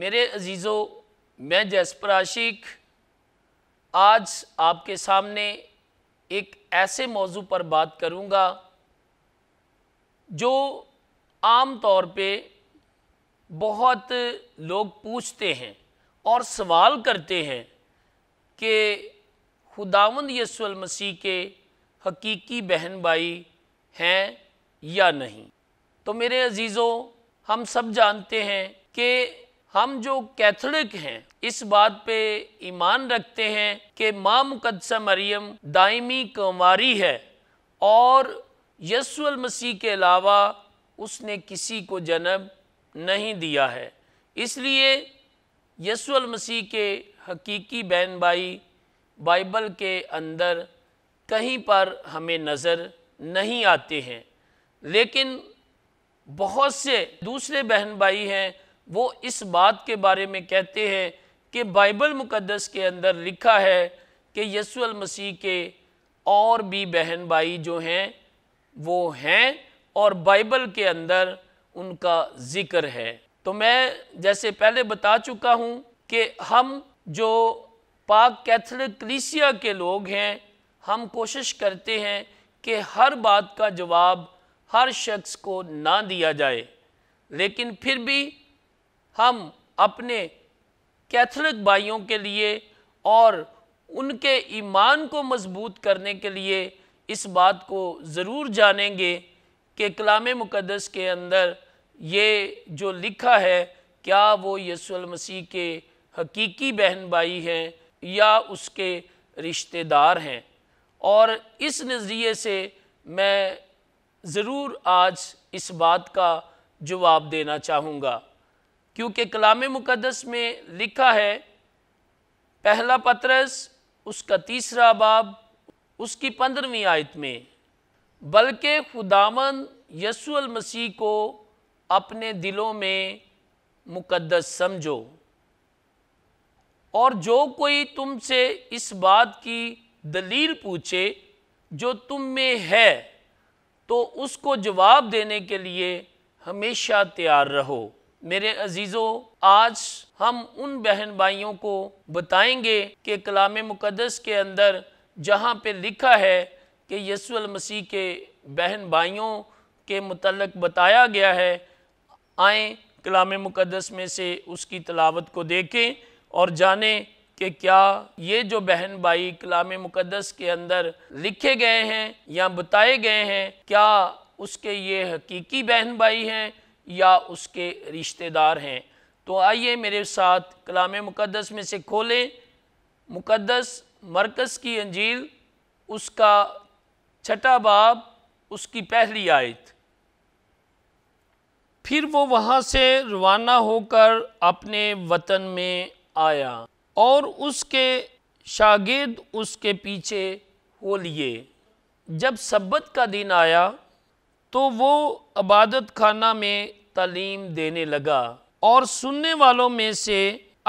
मेरे अजीज़ों मैं जैसपर आशिक आज आपके सामने एक ऐसे मौजू पर बात करूँगा जो आम तौर पे बहुत लोग पूछते हैं और सवाल करते हैं कि खुदावंद यसुल मसीह के हकीकी बहन भाई हैं या नहीं तो मेरे अजीज़ों हम सब जानते हैं कि हम जो कैथोलिक हैं इस बात पे ईमान रखते हैं कि माँ मुकदसा मरियम दायमी कुमारी है और यसुअल मसीह के अलावा उसने किसी को जन्म नहीं दिया है इसलिए यसुअल मसीह के हकीकी बहन भाई बाइबल के अंदर कहीं पर हमें नज़र नहीं आते हैं लेकिन बहुत से दूसरे बहन भाई हैं वो इस बात के बारे में कहते हैं कि बाइबल मुकद्दस के अंदर लिखा है कि यसुअल मसीह के और भी बहन भाई जो हैं वो हैं और बाइबल के अंदर उनका ज़िक्र है तो मैं जैसे पहले बता चुका हूँ कि हम जो पाक कैथलिक क्लिसिया के लोग हैं हम कोशिश करते हैं कि हर बात का जवाब हर शख्स को ना दिया जाए लेकिन फिर भी हम अपने कैथलिक भाइयों के लिए और उनके ईमान को मजबूत करने के लिए इस बात को ज़रूर जानेंगे कि कलाम मुक़दस के अंदर ये जो लिखा है क्या वो यसुल मसीह के हकीकी बहन भाई हैं या उसके रिश्तेदार हैं और इस नज़रिए से मैं ज़रूर आज इस बात का जवाब देना चाहूँगा क्योंकि कलाम मुकदस में लिखा है पहला पत्रस उसका तीसरा बाब उसकी पंद्रहवीं आयत में बल्कि खुदामन यसुल मसीह को अपने दिलों में मुकदस समझो और जो कोई तुमसे इस बात की दलील पूछे जो तुम में है तो उसको जवाब देने के लिए हमेशा तैयार रहो मेरे अजीज़ों आज हम उन बहन भाइयों को बताएंगे कि कलाम मुकदस के अंदर जहाँ पे लिखा है कि यसुल मसीह के बहन भाइयों के मतलब बताया गया है आए कलाम मुकदस में से उसकी तलावत को देखें और जाने कि क्या ये जो बहन भाई कलाम मुकदस के अंदर लिखे गए हैं या बताए गए हैं क्या उसके ये हकीकी बहन भाई हैं या उसके रिश्तेदार हैं तो आइए मेरे साथ कलाम मुक़दस में से खोलें मुक़दस मरकज़ की अंजील उसका छठा बाब उसकी पहली आयत फिर वो वहाँ से रवाना होकर अपने वतन में आया और उसके शागिद उसके पीछे हो लिए जब सब्बत का दिन आया तो वो अबादत खाना में तालीम देने लगा और सुनने वालों में से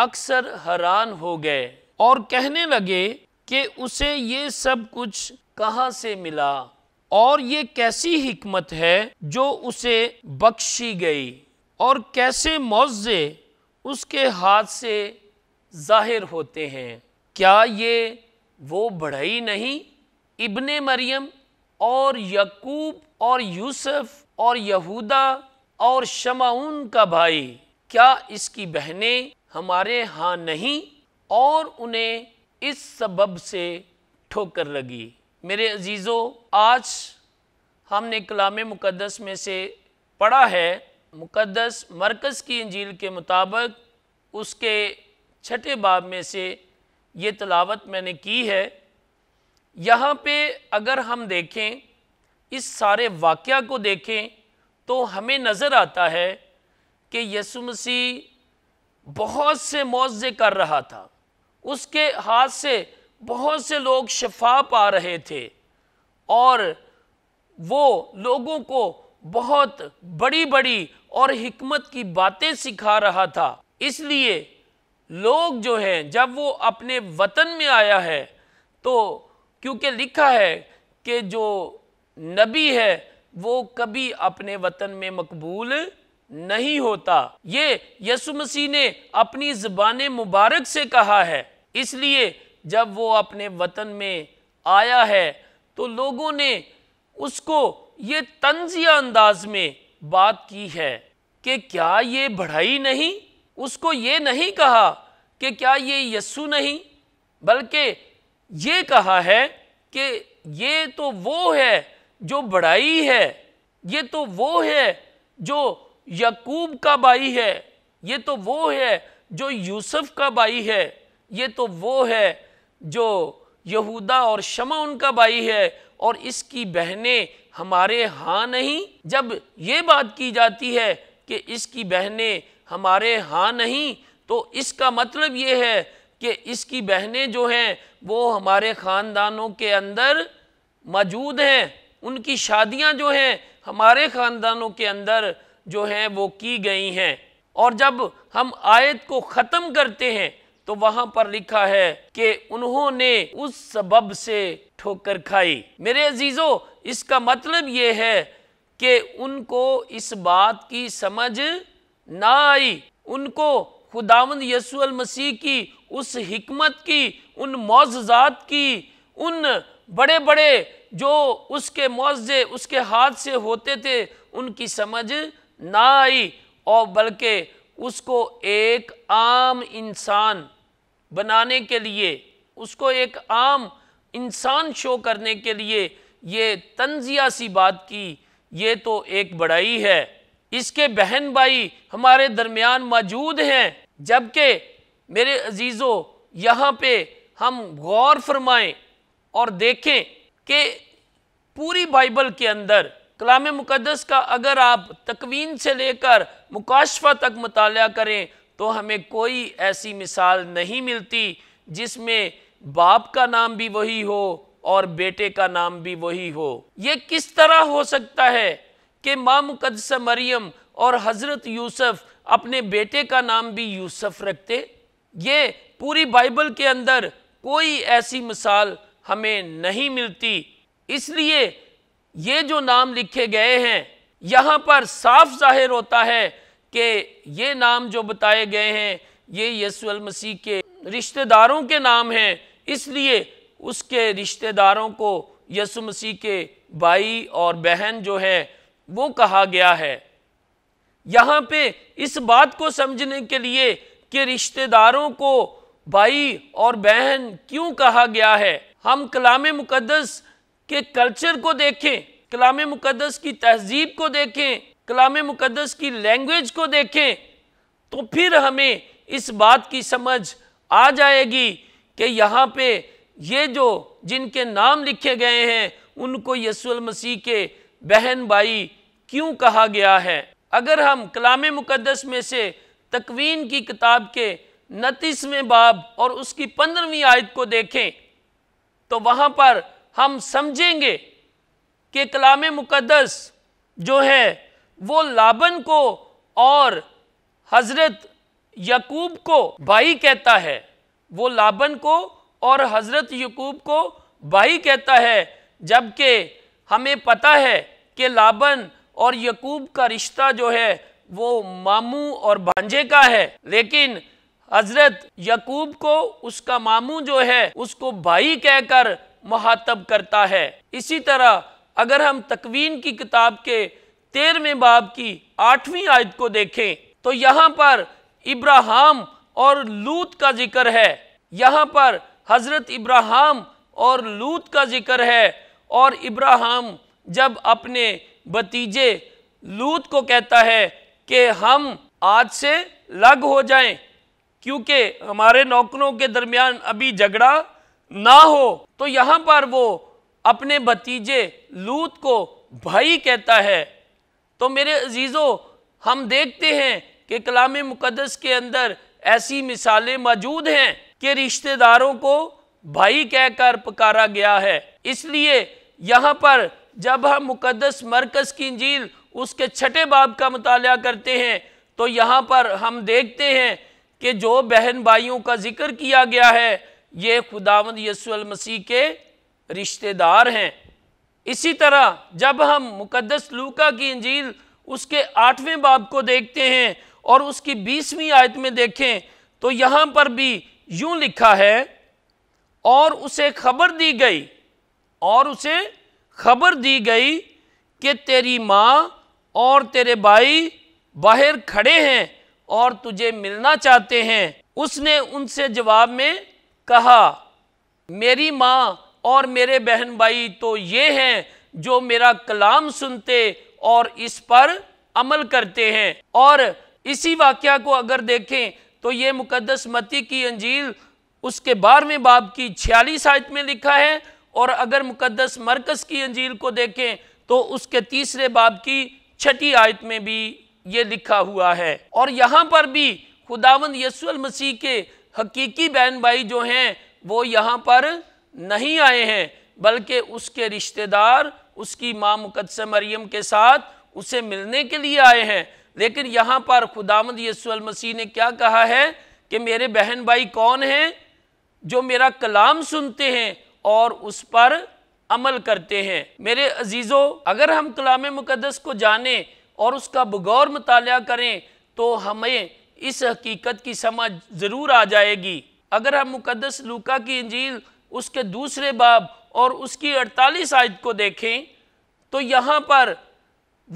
अक्सर हैरान हो गए और कहने लगे कि उसे ये सब कुछ कहाँ से मिला और ये कैसी हिकमत है जो उसे बख्शी गई और कैसे मुआवजे उसके हाथ से जाहिर होते हैं क्या ये वो बढ़ई नहीं इब्ने मरियम और यकूब और यूसुफ और यहूदा और शमाउन का भाई क्या इसकी बहनें हमारे यहाँ नहीं और उन्हें इस सबब से ठोकर लगी मेरे अजीज़ों आज हमने कलाम मुक़दस में से पढ़ा है मुक़दस मरकज़ की इंजील के मुताबिक उसके छठे बाब में से ये तलावत मैंने की है यहाँ पे अगर हम देखें इस सारे वाक़ को देखें तो हमें नज़र आता है कि यसु मसीह बहुत से मुआवजे कर रहा था उसके हाथ से बहुत से लोग शफा पा रहे थे और वो लोगों को बहुत बड़ी बड़ी और हमत की बातें सिखा रहा था इसलिए लोग जो हैं जब वो अपने वतन में आया है तो क्योंकि लिखा है कि जो नबी है वो कभी अपने वतन में मकबूल नहीं होता ये यसु मसीह ने अपनी ज़बान मुबारक से कहा है इसलिए जब वो अपने वतन में आया है तो लोगों ने उसको ये तंजिया अंदाज में बात की है कि क्या ये बढ़ाई नहीं उसको ये नहीं कहा कि क्या ये यस्सु नहीं बल्कि ये कहा है कि ये तो वो है जो बड़ाई है ये तो वो है जो यकूब का बाई है ये तो वो है जो यूसुफ का बाई है ये तो वो है जो यहूदा और शमा उनका बाई है और इसकी बहनें हमारे हाँ नहीं जब ये बात की जाती है कि इसकी बहनें हमारे हाँ नहीं तो इसका मतलब ये है कि इसकी बहनें जो हैं वो हमारे ख़ानदानों के अंदर मौजूद हैं उनकी शादियां जो हैं हमारे ख़ानदानों के अंदर जो हैं वो की गई हैं और जब हम आयत को ख़त्म करते हैं तो वहाँ पर लिखा है कि उन्होंने उस सबब से ठोकर खाई मेरे अजीज़ो इसका मतलब ये है कि उनको इस बात की समझ ना आई उनको खुदावंद यसूअल मसीह की उस हमत की उन मोजात की उन बड़े बड़े जो उसके मुआवजे उसके हाथ से होते थे उनकी समझ ना आई और बल्कि उसको एक आम इंसान बनाने के लिए उसको एक आम इंसान शो करने के लिए ये तंजिया सी बात की ये तो एक बड़ाई है इसके बहन भाई हमारे दरमियान मौजूद हैं जबकि मेरे अजीज़ों यहाँ पे हम गौर फरमाएं और देखें कि पूरी बाइबल के अंदर कलाम मुकदस का अगर आप तकवीन से लेकर मुकाशफा तक मुताल करें तो हमें कोई ऐसी मिसाल नहीं मिलती जिसमें बाप का नाम भी वही हो और बेटे का नाम भी वही हो ये किस तरह हो सकता है कि माँ मुकदस मरियम और हज़रत यूसुफ अपने बेटे का नाम भी यूसुफ रखते ये पूरी बाइबल के अंदर कोई ऐसी मिसाल हमें नहीं मिलती इसलिए ये जो नाम लिखे गए हैं यहाँ पर साफ जाहिर होता है कि ये नाम जो बताए गए हैं ये यसुल मसीह के रिश्तेदारों के नाम हैं इसलिए उसके रिश्तेदारों को यसु मसीह के भाई और बहन जो है वो कहा गया है यहाँ पे इस बात को समझने के लिए कि रिश्तेदारों को भाई और बहन क्यों कहा गया है हम कलाम मुकदस के कल्चर को देखें कलाम मुकदस की तहजीब को देखें कलाम मुकदस की लैंग्वेज को देखें तो फिर हमें इस बात की समझ आ जाएगी कि यहाँ पे ये जो जिनके नाम लिखे गए हैं उनको यसूल मसीह के बहन भाई क्यों कहा गया है अगर हम कलाम मुकदस में से तकवीन की किताब के नतीसवें बाब और उसकी पंद्रहवीं आयत को देखें तो वहाँ पर हम समझेंगे कि कलाम मुकदस जो है वो लाबन को और हज़रत यकूब को भाई कहता है वो लाबन को और हज़रत यकूब को भाई कहता है जबकि हमें पता है कि लाबन और यकूब का रिश्ता जो है वो मामू और भांजे का है लेकिन हजरत यकूब को उसका मामू जो है उसको भाई कहकर महातब करता है इसी तरह अगर हम तकवीन की किताब के तेरहवें बाब की आठवीं आयत को देखें तो यहाँ पर इब्राहम और लूत का जिक्र है यहाँ पर हज़रत इब्राहम और लूत का जिक्र है और इब्राहम जब अपने भतीजे लूत को कहता है कि हम आज से लग हो जाएं क्योंकि हमारे नौकरों के दरमियान अभी झगड़ा ना हो तो यहाँ पर वो अपने भतीजे लूत को भाई कहता है तो मेरे अजीज़ों हम देखते हैं कि कलाम मुकदस के अंदर ऐसी मिसालें मौजूद हैं कि रिश्तेदारों को भाई कहकर पुकारा गया है इसलिए यहाँ पर जब हम मुकदस मरकज़ की झील उसके छठे बाब का मताल करते हैं तो यहाँ पर हम देखते हैं कि जो बहन भाइयों का जिक्र किया गया है ये खुदावंद यसुल मसीह के रिश्तेदार हैं इसी तरह जब हम मुकदस लूका की इंजील उसके आठवें बाब को देखते हैं और उसकी बीसवीं आयत में देखें तो यहाँ पर भी यूं लिखा है और उसे खबर दी गई और उसे खबर दी गई कि तेरी माँ और तेरे भाई बाहर खड़े हैं और तुझे मिलना चाहते हैं उसने उनसे जवाब में कहा मेरी माँ और मेरे बहन भाई तो ये हैं जो मेरा कलाम सुनते और इस पर अमल करते हैं और इसी वाक्य को अगर देखें तो ये मुकदस मती की अंजील उसके बारहवें बाब की छियालीस आयत में लिखा है और अगर मुकदस मरकज़ की अंजील को देखें तो उसके तीसरे बाब की छठी आयत में भी ये लिखा हुआ है और यहाँ पर भी खुदावंद यसुल मसीह के हकीकी बहन भाई जो हैं वो यहाँ पर नहीं आए हैं बल्कि उसके रिश्तेदार उसकी माँ मुकदस मरियम के साथ उसे मिलने के लिए आए हैं लेकिन यहाँ पर खुदामद यसूल मसीह ने क्या कहा है कि मेरे बहन भाई कौन हैं जो मेरा कलाम सुनते हैं और उस पर अमल करते हैं मेरे अजीज़ों अगर हम कलाम मुकदस को जाने और उसका बगौर मताल करें तो हमें इस हकीकत की समझ ज़रूर आ जाएगी अगर हम मुकदस लूका की अंजील उसके दूसरे बाब और उसकी अड़तालीस आयत को देखें तो यहाँ पर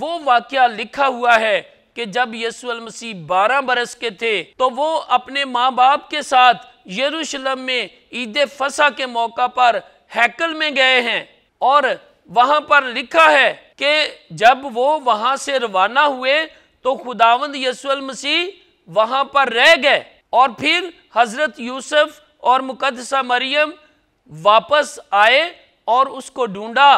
वो वाक़ लिखा हुआ है कि जब यसु मसीह बारह बरस के थे तो वो अपने माँ बाप के साथ यरूशलम में ईद फसा के मौका पर हैकल में गए हैं और वहां पर लिखा है कि जब वो वहां से रवाना हुए तो खुदावंद यसुअल मसीह वहां पर रह गए और फिर हज़रत यूसुफ और मुकदसा मरियम वापस आए और उसको ढूंढा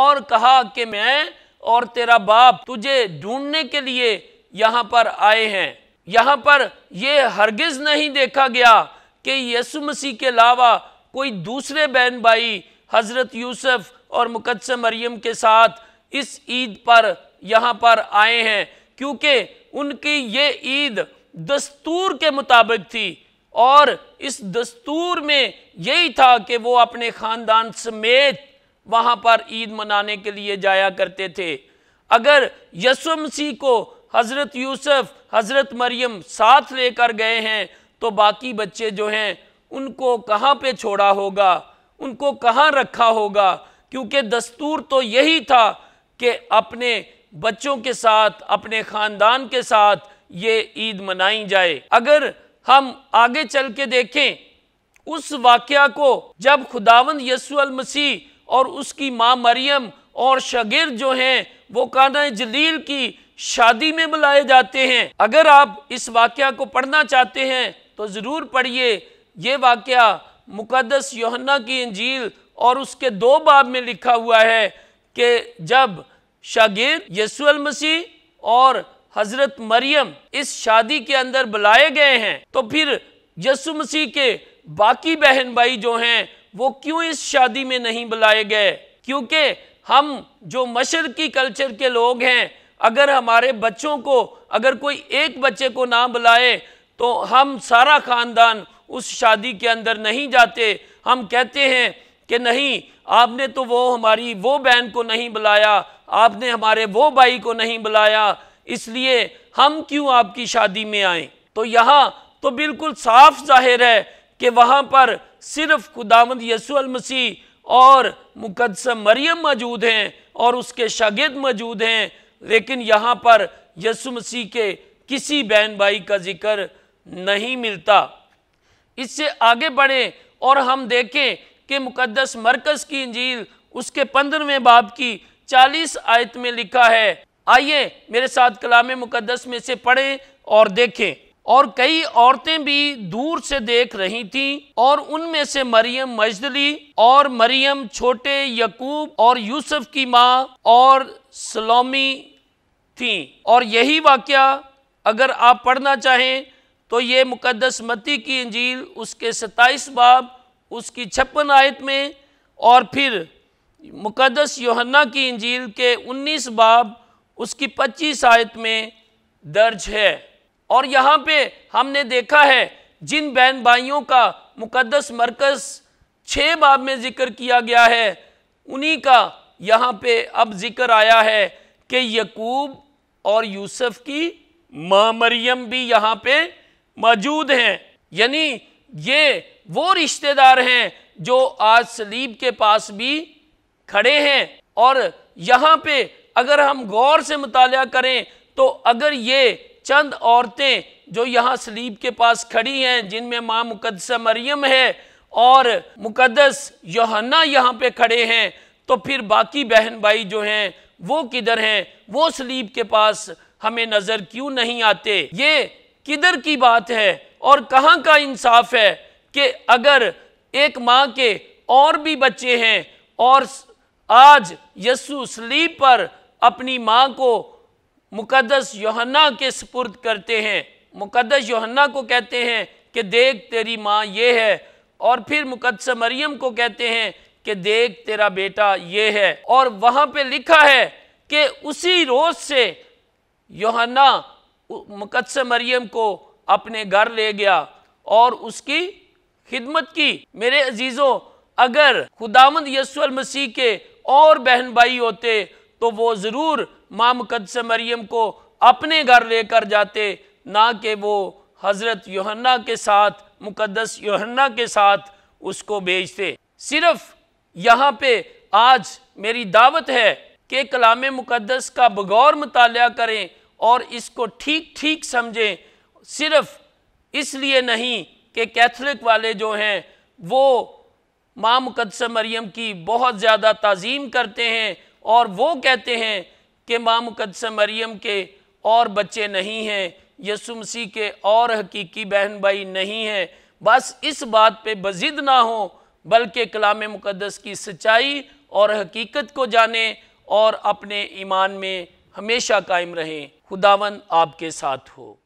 और कहा कि मैं और तेरा बाप तुझे ढूंढने के लिए यहाँ पर आए हैं यहाँ पर यह हरगिज़ नहीं देखा गया कि यसु मसीह के अलावा कोई दूसरे बहन भाई हज़रत यूसुफ और मुकदस मरियम के साथ इस ईद पर यहाँ पर आए हैं क्योंकि उनकी ये ईद दस्तूर के मुताबिक थी और इस दस्तूर में यही था कि वो अपने ख़ानदान समेत वहाँ पर ईद मनाने के लिए जाया करते थे अगर यसु मसीह को हज़रत यूसुफ हज़रत मरियम साथ लेकर गए हैं तो बाकी बच्चे जो हैं उनको कहाँ पे छोड़ा होगा उनको कहाँ रखा होगा क्योंकि दस्तूर तो यही था कि अपने बच्चों के साथ अपने ख़ानदान के साथ ये ईद मनाई जाए अगर हम आगे चल के देखें उस वाक़ को जब खुदावंद यसूल मसीह और उसकी माँ मरियम और शगिर जो हैं वो काना जलील की शादी में बुलाए जाते हैं अगर आप इस वाक़ को पढ़ना चाहते हैं तो ज़रूर पढ़िए ये वाक़ मुकदस योहन्ना की अंजील और उसके दो बाब में लिखा हुआ है कि जब शागिर यसुल मसीह और हज़रत मरियम इस शादी के अंदर बुलाए गए हैं तो फिर यसु मसीह के बाकी बहन भाई जो हैं वो क्यों इस शादी में नहीं बुलाए गए क्योंकि हम जो मशरकी कल्चर के लोग हैं अगर हमारे बच्चों को अगर कोई एक बच्चे को ना बुलाए तो हम सारा ख़ानदान उस शादी के अंदर नहीं जाते हम कहते हैं कि नहीं आपने तो वो हमारी वो बहन को नहीं बुलाया आपने हमारे वो भाई को नहीं बुलाया इसलिए हम क्यों आपकी शादी में आए तो यहाँ तो बिल्कुल साफ जाहिर है कि वहाँ पर सिर्फ खुदामद यसुल मसीह और मुकदसम मरियम मौजूद हैं और उसके शागिद मौजूद हैं लेकिन यहाँ पर यसु मसीह के किसी बहन भाई का जिक्र नहीं मिलता इससे आगे बढ़ें और हम देखें के मुकदस मरकज़ की इंजील उसके पंद्रहवें बाब की चालीस आयत में लिखा है आइए मेरे साथ कलाम मुकदस में से पढ़ें और देखें और कई औरतें भी दूर से देख रही थीं और उनमें से मरियम मजदली और मरियम छोटे यकूब और यूसुफ की माँ और सलोमी थीं और यही वाक्य अगर आप पढ़ना चाहें तो ये मुकदस मती की इंजील उसके सताइस बाब उसकी छप्पन आयत में और फिर मुकदस योहन्ना की इंजील के 19 बाब उसकी 25 आयत में दर्ज है और यहाँ पे हमने देखा है जिन बहन भाइयों का मुकदस मरकज़ छः बाब में ज़िक्र किया गया है उन्हीं का यहाँ पे अब ज़िक्र आया है कि यकूब और यूसुफ की माँ मरियम भी यहाँ पे मौजूद हैं यानी ये वो रिश्तेदार हैं जो आज सलीब के पास भी खड़े हैं और यहाँ पे अगर हम गौर से मुताल करें तो अगर ये चंद औरतें जो यहाँ सलीब के पास खड़ी हैं जिनमें माँ मुकदस मरियम है और मुकदस योहन्ना यहाँ पे खड़े हैं तो फिर बाकी बहन भाई जो हैं वो किधर हैं वो सलीब के पास हमें नज़र क्यों नहीं आते ये किधर की बात है और कहाँ का इंसाफ है कि अगर एक माँ के और भी बच्चे हैं और आज यसु सली पर अपनी माँ को मुकदस योहन्ना के सपुर्द करते हैं मुकदस योहन्ना को कहते हैं कि देख तेरी माँ ये है और फिर मुकदस मरियम को कहते हैं कि देख तेरा बेटा ये है और वहाँ पे लिखा है कि उसी रोज़ से योहन्ना मुकदस मरियम को अपने घर ले गया और उसकी खिदमत की मेरे अजीज़ों अगर खुदामंद यसूल मसीह के और बहन भाई होते तो वो ज़रूर माँ मुकदस मरियम को अपने घर लेकर जाते ना कि वो हज़रत योहन्ना के साथ मुकदस योहन्ना के साथ उसको भेजते सिर्फ यहाँ पे आज मेरी दावत है कि कलाम मुकदस का बगौर मुताल करें और इसको ठीक ठीक समझें सिर्फ इसलिए नहीं कि कैथलिक वाले जो हैं वो माँ मुकदस मरियम की बहुत ज़्यादा तज़ीम करते हैं और वो कहते हैं कि माँ मुकदस मरियम के और बच्चे नहीं हैं यसु मसीह के और हकीकी बहन भाई नहीं हैं बस इस बात पे बजिद ना हो बल्कि कलाम मुकदस की सच्चाई और हकीकत को जाने और अपने ईमान में हमेशा कायम रहें खुदावन आपके साथ हो